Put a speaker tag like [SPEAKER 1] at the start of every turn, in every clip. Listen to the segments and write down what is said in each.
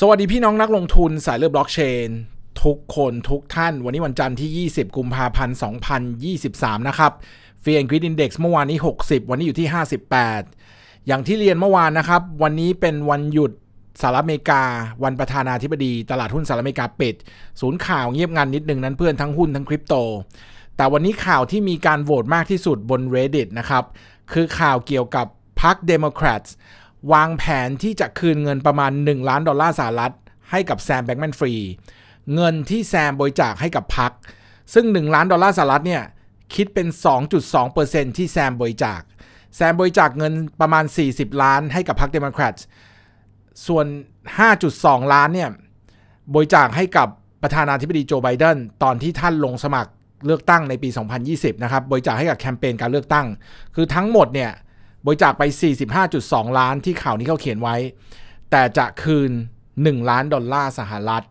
[SPEAKER 1] สวัสดีพี่น้องนักลงทุนสายเลือดบล็อกเชน ทุกคนทุกท่าน วันนี้วันจันทร์ที่ 20 กุมภาพันธ์2023นะครับเฟียนกริดอินเด็กซ์เมื่อวานนี้ 60 วันนี้อยู่ที่ 58 อย่างที่เรียนเมื่อวานนะครับ วันนี้เป็นวันหยุดสหรัฐอเมริกา วันประธานาธิบดี ตลาดหุ้นสหรัฐอเมริกาปิด ศูนย์ข่าวเงียบงันนิดนึงนั้นเพื่อนทั้งหุ้นทั้งคริปโตแต่วันนี้ข่าวที่มีการโหวตมากที่สุดบน reddit นะครับคือข่าวเกี่ยวกับพรรคเดโมแครตวางแผนที่จะคืนเงินประมาณ 1 ล้านดอลลาร์สหรัฐให้กับแซมแบงกแมนฟรีเงินที่แซมบริจาคให้กับพักซึ่ง 1 ล้านดอลลาร์สหรัฐเนี่ยคิดเป็น 2.2%ที่แซมบริจาคแซมบริจาคเงินประมาณ 40 ล้านให้กับพรรคเดโมแครตส่วน 5.2 ล้านเนี่ยบริจาคให้กับประธานาธิบดีโจไบเดนตอนที่ท่านลงสมัครเลือกตั้งในปี 2020นะครับบริจาคให้กับแคมเปญการเลือกตั้ง คือทั้งหมดเนี่ยบริจาคไป 45.2 ล้านที่ข่าวนี้เขาเขียนไว้ แต่จะคืน 1 ล้านดอลลาร์สหรัฐ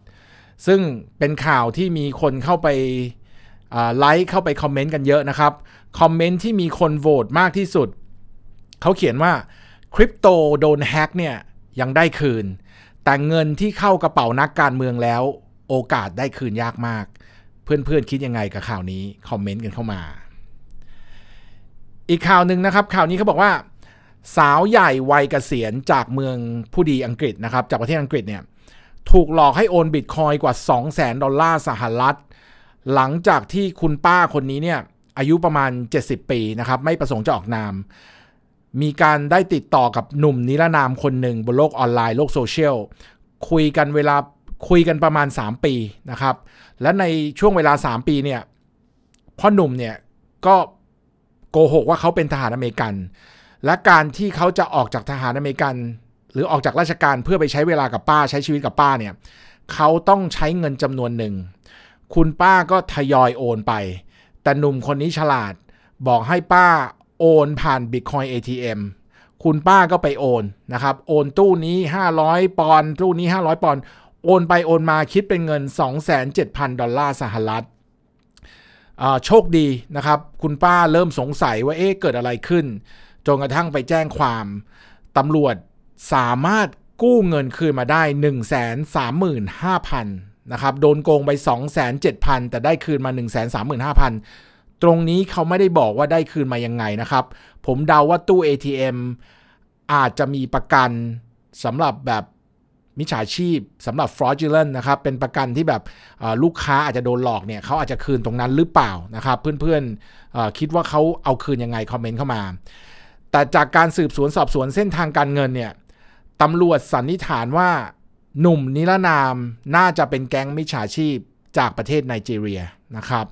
[SPEAKER 1] ซึ่งเป็นข่าวที่มีคนเข้าไปไลค์เข้าไปคอมเมนต์กันเยอะนะครับ คอมเมนต์ที่มีคนโหวตมากที่สุด เขาเขียนว่าคริปโตโดนแฮกเนี่ยยังได้คืน แต่เงินที่เข้ากระเป๋านักการเมืองแล้วโอกาสได้คืนยากมาก เพื่อนๆ คิดยังไงกับข่าวนี้คอมเมนต์กันเข้ามาีกข่าวหนึ่งนะครับข่าวนี้เขาบอกว่าสาวใหญ่วัยเกษียณจากเมืองผู้ดีอังกฤษนะครับ จากประเทศอังกฤษเนี่ย ถูกหลอกให้โอนบิตคอยกว่า 2 0 0แสนดอลลาร์สหรัฐ หลังจากที่คุณป้าคนนี้เนี่ย อายุประมาณ 70 ปีนะครับ ไม่ประสงค์จะออกนาม มีการได้ติดต่อกับหนุ่มนิรนามคนหนึ่ง บนโลกออนไลน์โลกโซเชียลคุยกันเวลาคุยกันประมาณ 3 ปีนะครับและในช่วงเวลา 3 ปีเนี่ยพ่อหนุ่มเนี่ยก็โกหกว่าเขาเป็นทหารอเมริกัน และการที่เขาจะออกจากทหารอเมริกัน หรือออกจากราชการเพื่อไปใช้เวลากับป้าใช้ชีวิตกับป้าเนี่ยเขาต้องใช้เงินจำนวนหนึ่งคุณป้าก็ทยอยโอนไป แต่หนุ่มคนนี้ฉลาด บอกให้ป้าโอนผ่าน Bitcoin ATM คุณป้าก็ไปโอนนะครับโอนตู้นี้ 500ปอนตู้นี้ 500 ปอนโอนไปโอนมาคิดเป็นเงิน2,700ดอลลาร์สหรัฐโชคดีนะครับ คุณป้าเริ่มสงสัยว่าเอ๊ะเกิดอะไรขึ้น จนกระทั่งไปแจ้งความตำรวจสามารถกู้เงินคืนมาได้ 1 3 5 0 0 0นะครับ โดนโกงไป2 7 0 0 0 แต่ได้คืนมา 1 3 5 0 0 0 ตรงนี้เขาไม่ได้บอกว่าได้คืนมายังไงนะครับ ผมเดาว่าตู้ ATM อาจจะมีประกันสำหรับแบบมิจฉาชีพสำหรับ fraudulent นะครับเป็นประกันที่แบบลูกค้าอาจจะโดนหลอกเนี่ยเขาอาจจะคืนตรงนั้นหรือเปล่านะครับเพื่อนๆคิดว่าเขาเอาคืนยังไง คอมเมนต์เข้ามา แต่จากการสืบสวนสอบสวนเส้นทางการเงินเนี่ยตำรวจสันนิษฐานว่าหนุ่มนิรนามน่าจะเป็นแก๊งมิจฉาชีพจากประเทศไนจีเรียนะครับ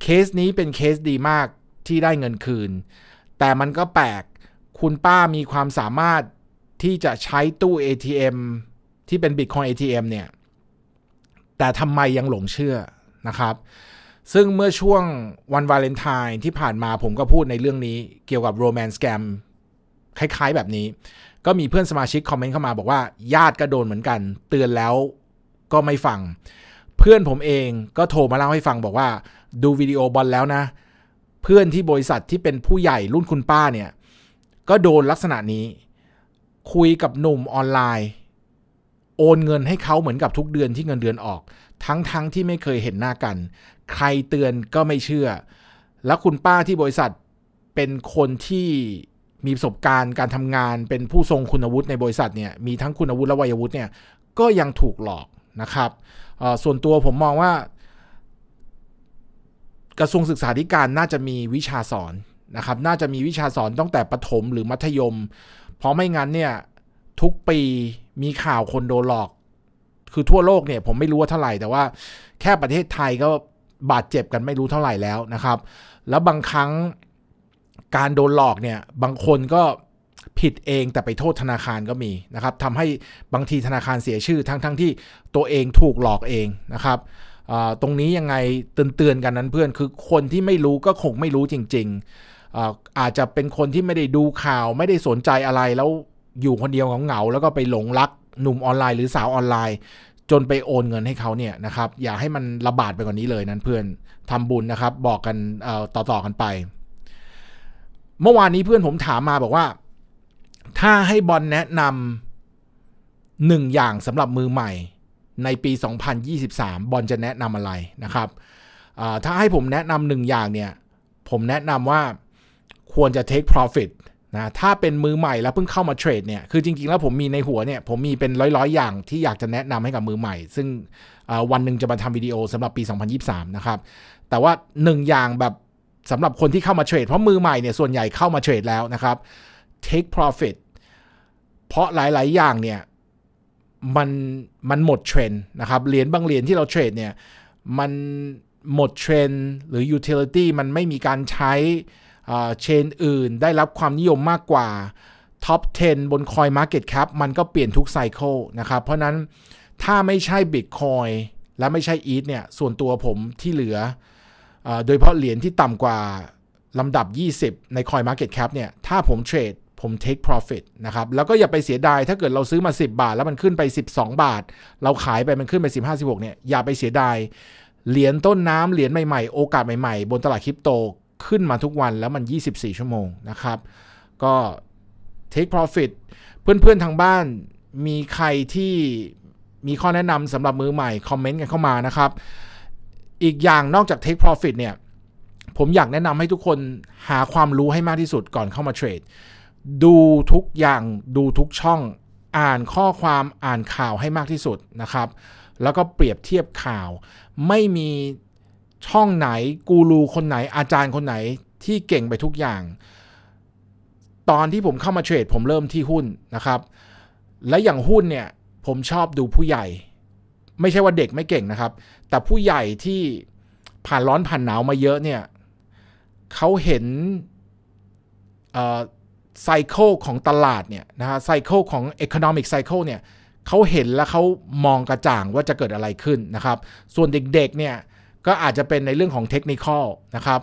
[SPEAKER 1] เคสนี้เป็นเคสดีมากที่ได้เงินคืน แต่มันก็แปลกคุณป้ามีความสามารถที่จะใช้ตู้ ATM ที่เป็น Bitcoin ATM เนี่ย แต่ทำไมยังหลงเชื่อนะครับ ซึ่งเมื่อช่วงวันวาเลนไทน์ที่ผ่านมาผมก็พูดในเรื่องนี้เกี่ยวกับโรแมนต์แกมคล้ายๆแบบนี้ ก็มีเพื่อนสมาชิกคอมเมนต์เข้ามาบอกว่าญาติก็โดนเหมือนกัน เตือนแล้วก็ไม่ฟัง เพื่อนผมเองก็โทรมาเล่าให้ฟังบอกว่า ดูวิดีโอบอลแล้วนะ เพื่อนที่บริษัทที่เป็นผู้ใหญ่รุ่นคุณป้าเนี่ยก็โดนลักษณะนี้ คุยกับหนุ่มออนไลน์โอนเงินให้เขาเหมือนกับทุกเดือนที่เงินเดือนออก ทั้งๆทที่ไม่เคยเห็นหน้ากัน ใครเตือนก็ไม่เชื่อ แล้วคุณป้าที่บริษัทเป็นคนที่มีประสบการณ์การทำงาน เป็นผู้ทรงคุณวุฒิในบริษัทเนี่ยมีทั้งคุณวุฒิและวัยวุฒิเนี่ยก็ยังถูกหลอกนะครับส่วนตัวผมมองว่ากระทรวงศึกษาธิการน่าจะมีวิชาสอนนะครับ น่าจะมีวิชาสอนตั้งแต่ประถมหรือมัธยม เพราะไม่งั้นเนี่ยทุกปีมีข่าวคนโดนหลอกคือทั่วโลกเนี่ยผมไม่รู้ว่าเท่าไหร่ แต่ว่าแค่ประเทศไทยก็บาดเจ็บกันไม่รู้เท่าไหร่แล้วนะครับ แล้วบางครั้งการโดนหลอกเนี่ย บางคนก็ผิดเองแต่ไปโทษธนาคารก็มีนะครับทำให้บางทีธนาคารเสียชื่อทั้งๆทที่ตัวเองถูกหลอกเองนะครับ ตรงนี้ยังไงเตือนๆกันนั้นเพื่อนคือคนที่ไม่รู้ก็คงไม่รู้จริงๆอาจจะเป็นคนที่ไม่ได้ดูข่าวไม่ได้สนใจอะไรแล้วอยู่คนเดียวเหงาๆแล้วก็ไปหลงรักหนุ่มออนไลน์หรือสาวออนไลน์ จนไปโอนเงินให้เขาเนี่ยนะครับอย่าให้มันระบาดไปกว่านนี้เลยนั้นเพื่อนทำบุญนะครับบอกกันต่อๆกันไป เมื่อวานนี้เพื่อนผมถามมา บอกว่า ถ้าให้บอลแนะนำหนึ่งอย่างสำหรับมือใหม่ในปี 2023 บอลจะแนะนำอะไรนะครับถ้าให้ผมแนะนำหนึ่งอย่างเนี่ยผมแนะนำว่าควรจะ take profit นะถ้าเป็นมือใหม่แล้วเพิ่งเข้ามาเทรดเนี่ย คือจริงๆ แล้วผมมีในหัวเนี่ยผมมีเป็นร้อยๆอย่างที่อยากจะแนะนำให้กับมือใหม่ ซึ่งวันหนึ่งจะมาทำวิดีโอสำหรับปี 2023นะครับ แต่ว่า 1อย่างแบบสำหรับคนที่เข้ามาเทรดเพราะมือใหม่เนี่ยส่วนใหญ่เข้ามาเทรดแล้วนะครับ take profit เพราะหลายๆอย่างเนี่ยมันมันหมดเทรนนะครับเหรียญบางเหรียญที่เราเทรดเนี่ยมันหมดเทรนหรือ utility มันไม่มีการใช้เชนอื่นได้รับความนิยมมากกว่าท็อป 10 บน Coin Market Cap มันก็เปลี่ยนทุกไซเคิลนะครับเพราะนั้นถ้าไม่ใช่ Bitcoin และไม่ใช่ ETH เนี่ยส่วนตัวผมที่เหลืออโดยเฉพาะเหรียญที่ต่ำกว่า ลำดับ 20 ใน Coin Market Cap เนี่ยถ้าผมเทรดผม take profit นะครับแล้วก็อย่าไปเสียดาย ถ้าเกิดเราซื้อมา 10 บาท แล้วมันขึ้นไป 12 บาท เราขายไปมันขึ้นไป 15 16 เนี่ยอย่าไปเสียดายเหรียญต้นน้ำเหรียญใหม่ๆโอกาสใหม่ๆ บนตลาดคริปโตขึ้นมาทุกวันแล้วมัน 24 ชั่วโมงนะครับ ก็ take profit เพื่อนๆทางบ้านมีใครที่มีข้อแนะนำสำหรับมือใหม่คอมเมนต์กันเข้ามานะครับ อีกอย่างนอกจาก take profit เนี่ย ผมอยากแนะนำให้ทุกคนหาความรู้ให้มากที่สุดก่อนเข้ามาเทรด ดูทุกอย่างดูทุกช่องอ่านข้อความอ่านข่าวให้มากที่สุดนะครับ แล้วก็เปรียบเทียบข่าวไม่มีช่องไหนกูรูคนไหน อาจารย์คนไหนที่เก่งไปทุกอย่าง ตอนที่ผมเข้ามาเทรดผมเริ่มที่หุ้นนะครับ และอย่างหุ้นเนี่ยผมชอบดูผู้ใหญ่ ไม่ใช่ว่าเด็กไม่เก่งนะครับ แต่ผู้ใหญ่ที่ผ่านร้อนผ่านหนาวมาเยอะเนี่ยเขาเห็นไซเคิลของตลาดเนี่ยนะฮะไซเคิลของ Economic Cycle เนี่ยเขาเห็นแล้วเขามองกระจ่างว่าจะเกิดอะไรขึ้นนะครับ ส่วนเด็กๆเนี่ยก็อาจจะเป็นในเรื่องของเทคนิคนะครับ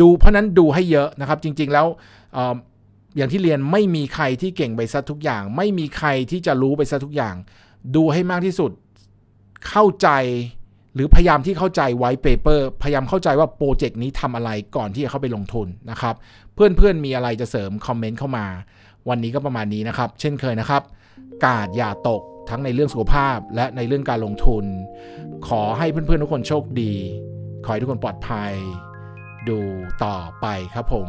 [SPEAKER 1] ดูเพราะนั้นดูให้เยอะนะครับ จริงๆแล้วอย่างที่เรียนไม่มีใครที่เก่งไปซะทุกอย่าง ไม่มีใครที่จะรู้ไปซะทุกอย่าง ดูให้มากที่สุดเข้าใจหรือพยายามที่เข้าใจไว้เปเปอร์พยายามเข้าใจว่าโปรเจกต์นี้ทำอะไรก่อนที่จะเข้าไปลงทุนนะครับ เพื่อนๆมีอะไรจะเสริมคอมเมนต์เข้ามา วันนี้ก็ประมาณนี้นะครับ เช่นเคยนะครับ กาดอย่าตกทั้งในเรื่องสุขภาพและในเรื่องการลงทุน ขอให้เพื่อนๆทุกคนโชคดี ขอให้ทุกคนปลอดภัย ดูต่อไปครับผม